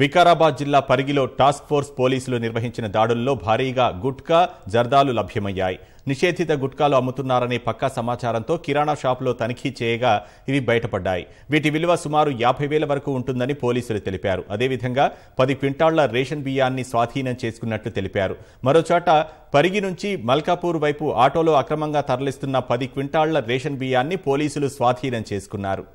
వికారాబాద్ జిల్లా పరిగిలో task force పోలీసులు నిర్వహించిన దాడుల్లో భారీగా గుట్కా జర్దాలు లభ్యమయ్యాయి నిషేధిత గుట్కాలు అమ్ముతున్నారనే పక్కా సమాచారంతో కిరాణా షాపులో తనిఖీ చేయగా ఇవి బయటపడ్డాయి వీటి విలువ సుమారు యాభై వేల వరకు ఉంటుందని పోలీసులు తెలిపారు అదేవిధంగా పది క్వింటాళ్ల రేషన్ బియ్యాన్ని స్వాధీనం చేసుకున్నట్లు తెలిపారు మరోచోట పరిగి నుంచి మల్కాపూర్ వైపు ఆటోలో అక్రమంగా తరలిస్తున్న పది క్వింటాళ్ల రేషన్ బియ్యాన్ని పోలీసులు స్వాధీనం చేసుకున్నారు